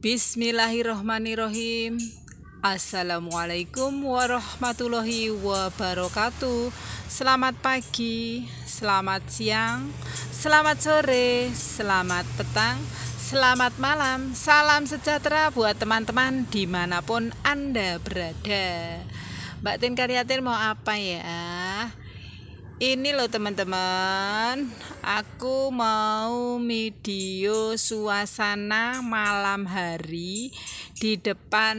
Bismillahirrohmanirrohim Assalamualaikum warahmatullahi wabarakatuh Selamat pagi, selamat siang, selamat sore, selamat petang, selamat malam Salam sejahtera buat teman-teman dimanapun Anda berada Mbak Tin Karyatin mau apa ya? ini loh teman-teman aku mau video suasana malam hari di depan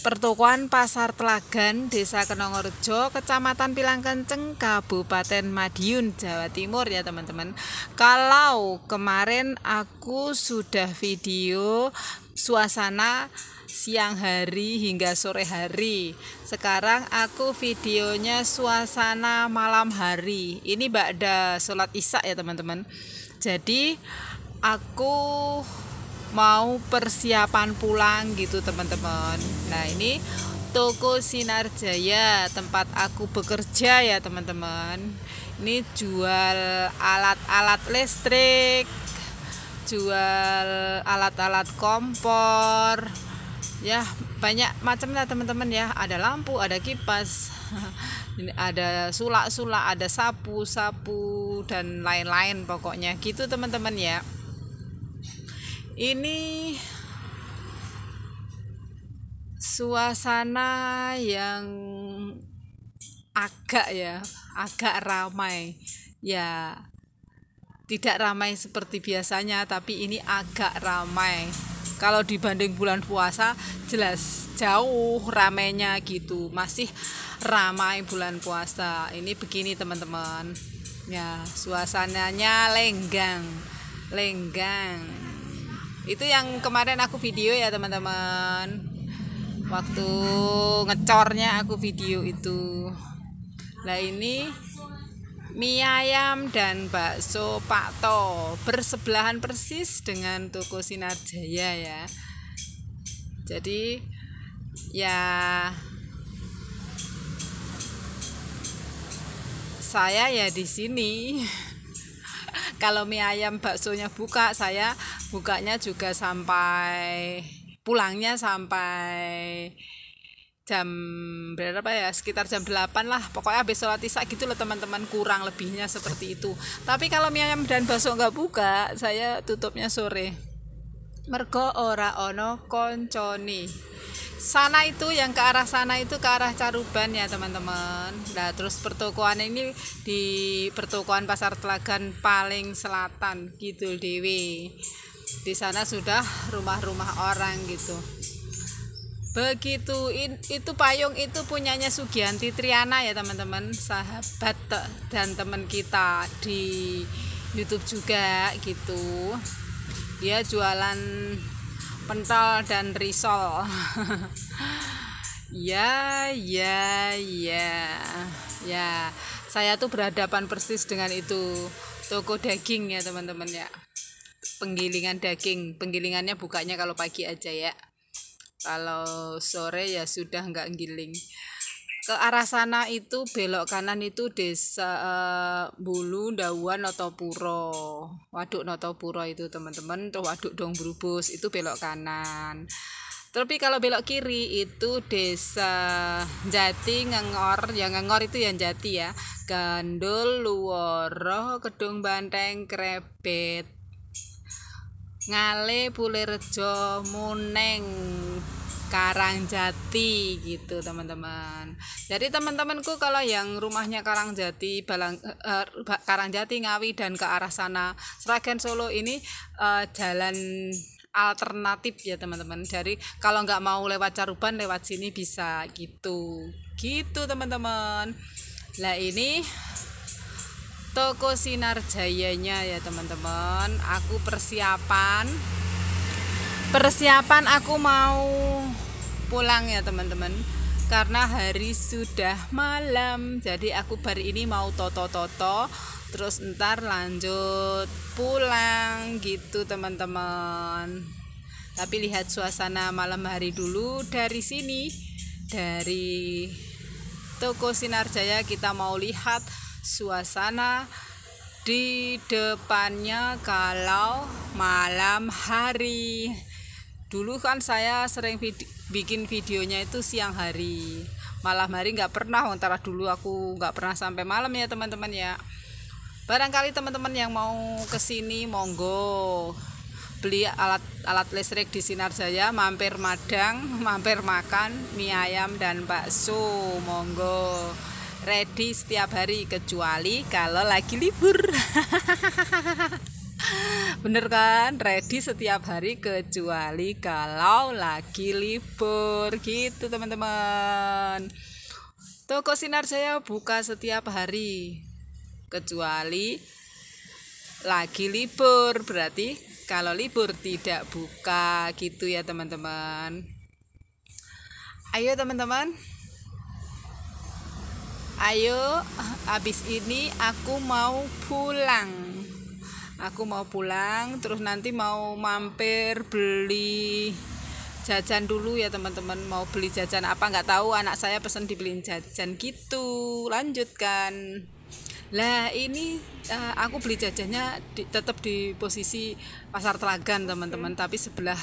pertokoan pasar Telagan Desa Kenongorejo Kecamatan Pilangkenceng Kabupaten Madiun Jawa Timur ya teman-teman kalau kemarin aku sudah video suasana siang hari hingga sore hari. Sekarang aku videonya suasana malam hari. Ini bakda sholat isya ya teman-teman. Jadi aku mau persiapan pulang gitu teman-teman. Nah ini toko Sinar Jaya tempat aku bekerja ya teman-teman ini jual alat-alat listrik jual alat-alat kompor ya banyak macamnya teman-teman ya ada lampu ada kipas ada sulak-sulak ada sapu-sapu dan lain-lain pokoknya gitu teman-teman ya ini suasana yang agak ya agak ramai ya tidak ramai seperti biasanya tapi ini agak ramai kalau dibanding bulan puasa jelas jauh ramenya gitu masih ramai bulan puasa ini begini teman-teman ya suasananya lenggang lenggang itu yang kemarin aku video ya teman-teman waktu ngecornya aku video itu Nah ini mie ayam dan bakso Pak To bersebelahan persis dengan toko Sinar Jaya ya jadi ya saya ya di sini kalau mie ayam baksonya buka saya bukanya juga sampai pulangnya sampai jam berapa ya sekitar jam 8 lah pokoknya habis sholat isya gitu loh teman-teman kurang lebihnya seperti itu tapi kalau mie ayam dan bakso nggak buka saya tutupnya sore mergo ora ono konconi sana itu yang ke arah sana itu ke arah Caruban ya teman-teman nah terus pertokoan ini di pertokoan pasar Telagan paling selatan gitu Dewi di sana sudah rumah-rumah orang gitu Begitu in, itu payung itu punyanya Sugianti Triana ya teman-teman, sahabat dan teman kita di YouTube juga gitu. Dia jualan pentol dan risol. ya, ya, ya. Ya, saya tuh berhadapan persis dengan itu toko daging ya teman-teman ya. Penggilingan daging, penggilingannya bukanya kalau pagi aja ya kalau sore ya sudah nggak giling ke arah sana itu belok kanan itu desa uh, Bulu Dawuan Notopuro waduk Notopuro itu teman-teman tuh waduk Dong Brubus itu belok kanan tapi kalau belok kiri itu desa Jati Ngengor yang Ngengor itu yang Jati ya Gandul Luworo Kedung Banteng Krebet Ngale Bulirejo Muneng Karangjati gitu teman-teman. Jadi teman-temanku kalau yang rumahnya Karangjati, Balang, karang eh, Karangjati Ngawi dan ke arah sana Sragen Solo ini uh, jalan alternatif ya teman-teman. Jadi kalau nggak mau lewat Caruban lewat sini bisa gitu. Gitu teman-teman. Nah ini toko sinar jayanya ya teman-teman aku persiapan persiapan aku mau pulang ya teman-teman karena hari sudah malam jadi aku baru ini mau toto-toto terus ntar lanjut pulang gitu teman-teman tapi lihat suasana malam hari dulu dari sini dari toko Sinar Jaya kita mau lihat suasana di depannya kalau malam hari dulu kan saya sering vid bikin videonya itu siang hari malam hari nggak pernah antara dulu aku nggak pernah sampai malam ya teman-teman ya barangkali teman-teman yang mau kesini monggo beli alat alat listrik di Sinar Jaya mampir madang mampir makan mie ayam dan bakso monggo ready setiap hari kecuali kalau lagi libur bener kan ready setiap hari kecuali kalau lagi libur gitu teman-teman toko sinar saya buka setiap hari kecuali lagi libur berarti kalau libur tidak buka gitu ya teman-teman ayo teman-teman ayo habis ini aku mau pulang aku mau pulang terus nanti mau mampir beli jajan dulu ya teman-teman mau beli jajan apa nggak tahu anak saya pesen dibeliin jajan gitu lanjutkan lah ini uh, aku beli jajannya di, tetap di posisi pasar telagan teman-teman tapi sebelah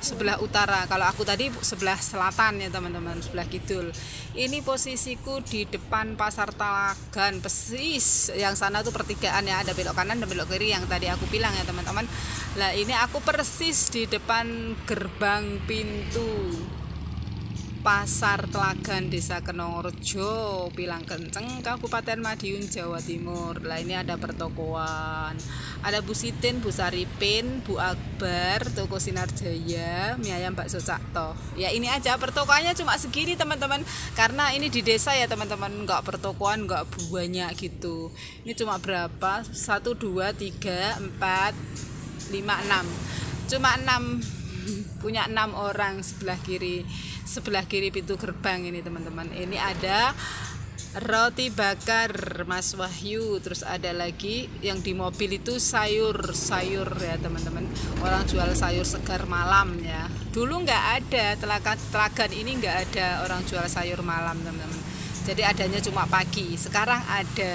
sebelah utara kalau aku tadi sebelah selatan ya teman-teman sebelah kidul ini posisiku di depan pasar talagan persis yang sana tuh pertigaan ya ada belok kanan dan belok kiri yang tadi aku bilang ya teman-teman lah ini aku persis di depan gerbang pintu Pasar Telagan Desa Kenongrejo Pilang Kenceng Kabupaten Madiun Jawa Timur lah ini ada pertokoan ada Bu Sitin Bu Saripin Bu Akbar Toko Sinar Jaya mie ayam bakso Cakto ya ini aja pertokoannya cuma segini teman-teman karena ini di desa ya teman-teman nggak pertokoan nggak banyak gitu ini cuma berapa satu dua tiga empat lima enam cuma enam punya enam orang sebelah kiri sebelah kiri pintu gerbang ini teman-teman ini ada roti bakar Mas Wahyu terus ada lagi yang di mobil itu sayur sayur ya teman-teman orang jual sayur segar malam ya dulu nggak ada telaga telagan ini nggak ada orang jual sayur malam teman-teman jadi adanya cuma pagi sekarang ada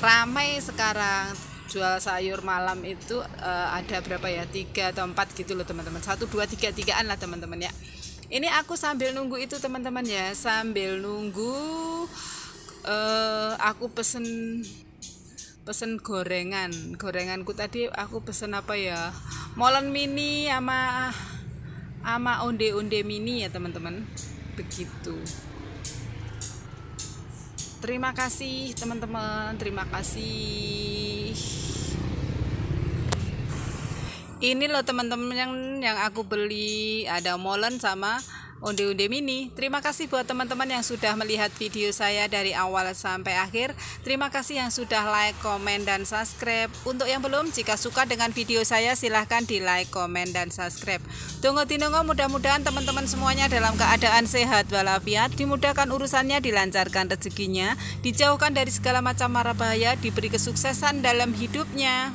ramai sekarang jual sayur malam itu uh, ada berapa ya tiga atau empat gitu loh teman-teman satu dua tiga tigaan lah teman-teman ya ini aku sambil nunggu itu teman-teman ya sambil nunggu uh, aku pesen pesen gorengan gorenganku tadi aku pesen apa ya molen mini sama sama onde-onde mini ya teman-teman begitu terima kasih teman-teman terima kasih ini loh teman-teman yang yang aku beli ada molen sama onde-onde mini. Terima kasih buat teman-teman yang sudah melihat video saya dari awal sampai akhir. Terima kasih yang sudah like, komen, dan subscribe. Untuk yang belum, jika suka dengan video saya, silahkan di like, komen, dan subscribe. Tunggu tinunggu mudah-mudahan teman-teman semuanya dalam keadaan sehat walafiat, dimudahkan urusannya, dilancarkan rezekinya, dijauhkan dari segala macam mara bahaya, diberi kesuksesan dalam hidupnya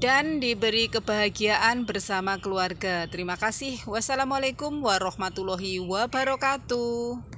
dan diberi kebahagiaan bersama keluarga. Terima kasih. Wassalamualaikum warahmatullahi wabarakatuh.